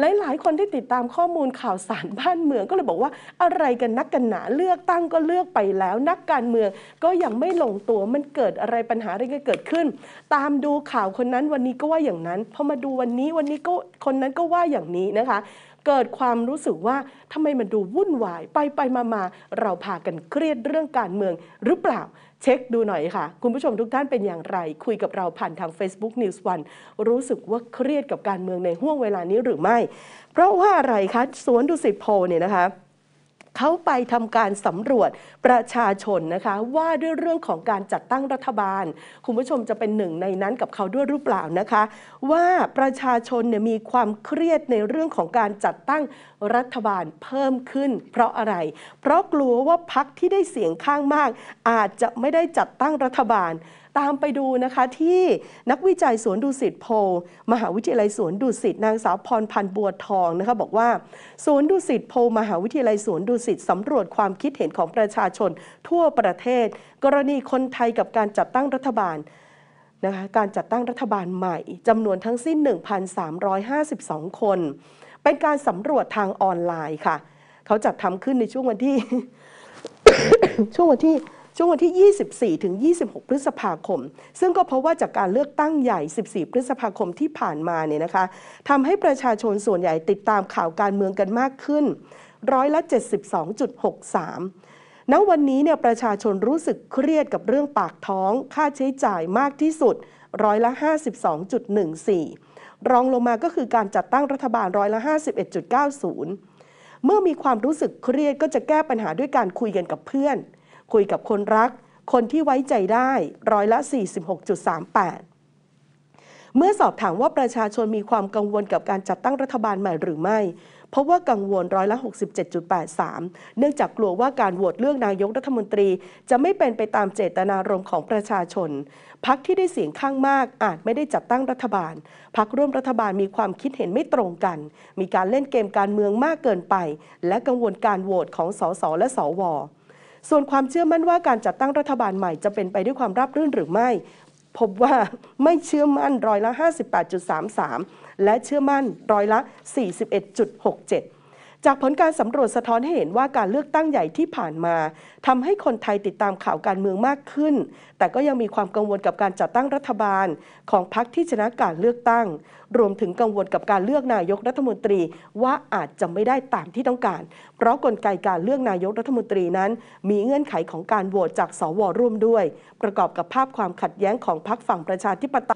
หลายๆ คนที่ติดตามข้อมูลข่าวสารบ้านเมือง ก็เลยบอกว่าอะไรกันนักกันหนาเลือกตั้งก็เลือกไปแล้ว นักการเมืองก็ยังไม่ลงตัวมันเกิดอะไรปัญหา อะไรก็เกิดขึ้น ตามดูข่าวคนนั้นวันนี้ก็ว่าอย่างนั้น พอมาดูวันนี้วันนี้ก็คนนั้นก็ว่าอย่างนี้นะคะเกิดความรู้สึกว่าทำไมมันดูวุ่นวาย ไปไปมามาเราพากันเครียดเรื่องการเมืองหรือเปล่า เช็คดูหน่อยค่ะ คุณผู้ชมทุกท่านเป็นอย่างไร คุยกับเราผ่านทาง Facebook News วันรู้สึกว่าเครียดกับการเมืองในห่วงเวลานี้หรือไม่ เพราะว่าอะไรคะสวนดุสิตโพเนี่ยนะคะเขาไปทำการสำรวจประชาชนนะคะ ว่าด้วยเรื่องของการจัดตั้งรัฐบาล คุณผู้ชมจะเป็นหนึ่งในนั้นกับเขาด้วยหรือเปล่านะคะ ว่าประชาชนเนี่ยมีความเครียดในเรื่องของการจัดตั้งรัฐบาลเพิ่มขึ้นเพราะอะไรเพราะกลัวว่าพรรคที่ได้เสียงข้างมาก อาจจะไม่ได้จัดตั้งรัฐบาลตามไปดูนะคะที่นักวิจัย สวนดุสิตโพมหาวิทยาลัยสวนดุสิตนางสาวพร พันธ์บัวทองนะคะบอกว่า สวนดุสิตโพมหาวิทยาลัยสวนดุสิตสำรวจความคิดเห็นของประชาชน ทั่วประเทศ กรณีคนไทยกับการจัดตั้งรัฐบาลนะคะการจัดตั้งรัฐบาลใหม่จำนวนทั้งสิ้น 1,352 คน เป็นการสำรวจทางออนไลน์ค่ะ เขาจัดทำขึ้นในช่วงวันที่ ช่วงวันที่ช่วงวันที่ 24ถึง26 พฤษภาคม ซึ่งก็เพราะว่าจากการเลือกตั้งใหญ่ 14 พฤษภาคมที่ผ่านมาเนี่ยนะคะทำให้ประชาชนส่วนใหญ่ติดตามข่าวการเมืองกันมากขึ้น ร้อยละ 72.63ณวันนี้เนี่ยประชาชนรู้สึกเครียดกับเรื่องปากท้อง ค่าใช้จ่ายมากที่สุด ร้อยละ 52.14 รองลงมาก็คือการจัดตั้งรัฐบาลร้อยละ 51.90 เมื่อมีความรู้สึกเครียดก็จะแก้ปัญหาด้วยการคุยกันกับเพื่อนคุยกับคนรัก คนที่ไว้ใจได้ร้อยละ 46.38 เมื่อสอบถามว่าประชาชนมีความกังวลกับการจัดตั้งรัฐบาลใหม่หรือไม่ เพราะว่ากังวลร้อยละ 67.83 เนื่องจากกลัวว่าการโหวตเลือกนายกรัฐมนตรี จะไม่เป็นไปตามเจตนารมณ์ของประชาชน พักที่ได้เสียงข้างมากอาจไม่ได้จัดตั้งรัฐบาล พักร่วมรัฐบาลมีความคิดเห็นไม่ตรงกัน มีการเล่นเกมการเมืองมากเกินไป และกังวลการโหวตของ สส และ สวส่วนความเชื่อมั่นว่าการจัดตั้งรัฐบาลใหม่จะเป็นไปด้วยความราบรื่นหรือไม่ พบว่าไม่เชื่อมั่นร้อยละ 58.33 และเชื่อมั่นร้อยละ 41.67จากผลการสำรวจสะท้อนให้เห็นว่าการเลือกตั้งใหญ่ที่ผ่านมาทำให้คนไทยติดตามข่าวการเมืองมากขึ้น แต่ก็ยังมีความกังวลกับการจัดตั้งรัฐบาล ของพรรคที่ชนะการเลือกตั้ง รวมถึงกังวลกับการเลือกนายกรัฐมนตรีว่าอาจจะไม่ได้ตามที่ต้องการ เพราะกลไกการเลือกนายกรัฐมนตรีนั้น มีเงื่อนไขของการโหวตจากสว ร่วมด้วย ประกอบกับภาพความขัดแย้งของพรรคฝั่งประชาธิปไตย